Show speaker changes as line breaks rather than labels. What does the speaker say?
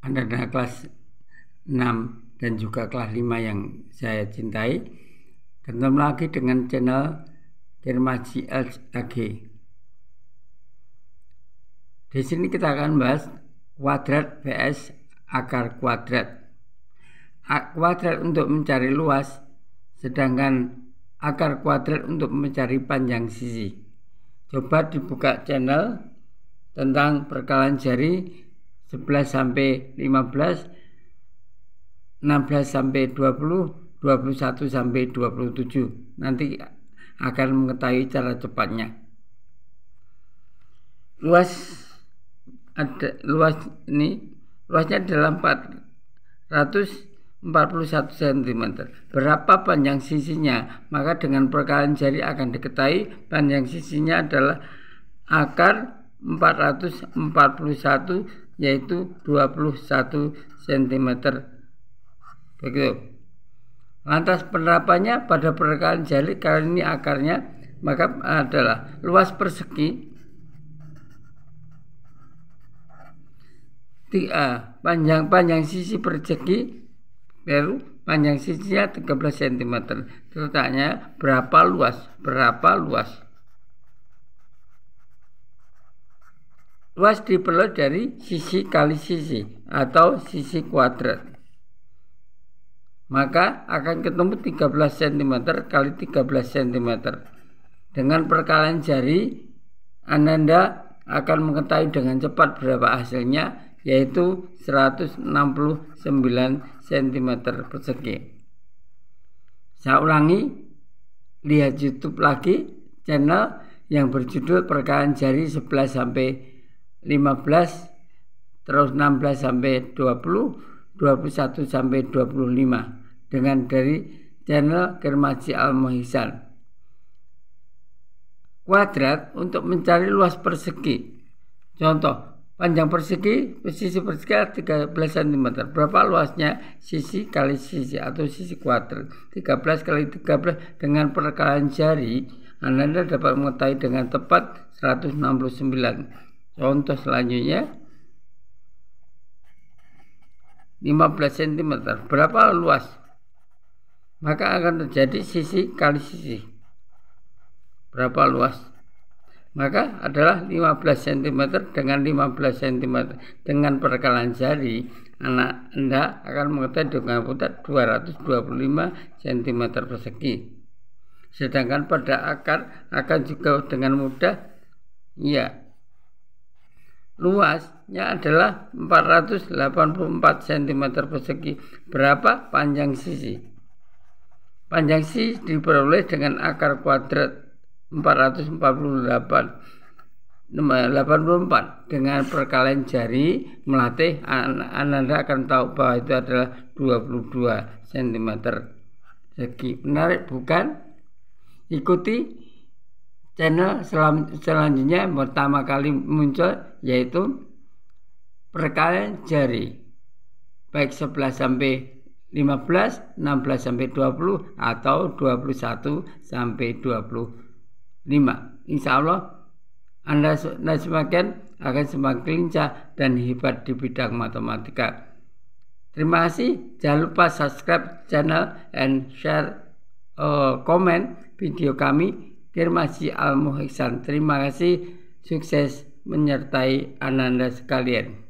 anak-anak kelas 6 dan juga kelas 5 yang saya cintai. Ketemu lagi dengan channel Jerman GLAG. Di sini kita akan bahas kuadrat vs akar kuadrat. A kuadrat untuk mencari luas, sedangkan akar kuadrat untuk mencari panjang sisi. Coba dibuka channel tentang perkalian jari 11 sampai 15 16 sampai 20 21 sampai 27 nanti akan mengetahui cara cepatnya luas ada luas ini luasnya dalam 441 cm berapa panjang sisinya maka dengan perkalian jari akan diketahui panjang sisinya adalah akar 441 yaitu 21 cm. Begitu. Lantas penerapannya pada perkalaan jali karena ini akarnya maka adalah luas persegi tiga panjang panjang sisi persegi baru panjang sisinya 13 cm. Letaknya berapa luas? Berapa luas? luas diperoleh dari sisi kali sisi atau sisi kuadrat. Maka akan ketemu 13 cm kali 13 cm. Dengan perkalian jari, Ananda akan mengetahui dengan cepat berapa hasilnya, yaitu 169 cm persegi. Saya ulangi, lihat YouTube lagi channel yang berjudul perkalian jari 11 sampai 15 terus 16 sampai 20 21 sampai 25 dengan dari channel Kermaji Al Mohisan. kuadrat untuk mencari luas persegi contoh panjang persegi sisi persegi 13 cm berapa luasnya sisi kali sisi atau sisi kuadrat 13 kali 13 dengan perkalian jari Anda dapat mengetahui dengan tepat 169 Contoh selanjutnya 15 cm. Berapa luas? Maka akan terjadi sisi kali sisi. Berapa luas? Maka adalah 15 cm dengan 15 cm. Dengan perkalan jari, anak Anda akan mengetahui dengan putar 225 cm persegi. Sedangkan pada akar akan juga dengan mudah, ya, luasnya adalah 484 cm persegi. Berapa panjang sisi? Panjang sisi diperoleh dengan akar kuadrat 448 84 dengan perkalian jari melatih Anda akan tahu bahwa itu adalah 22 cm segi menarik bukan ikuti channel sel selanjutnya pertama kali muncul yaitu perkalian jari baik 11 sampai 15, 16 sampai 20 atau 21 sampai 25. Insya Allah Anda, anda semakin akan semakin lincah dan hebat di bidang matematika. Terima kasih. Jangan lupa subscribe channel and share uh, komen video kami Firmasi Al-Muhiksan. Terima kasih, sukses menyertai Ananda sekalian.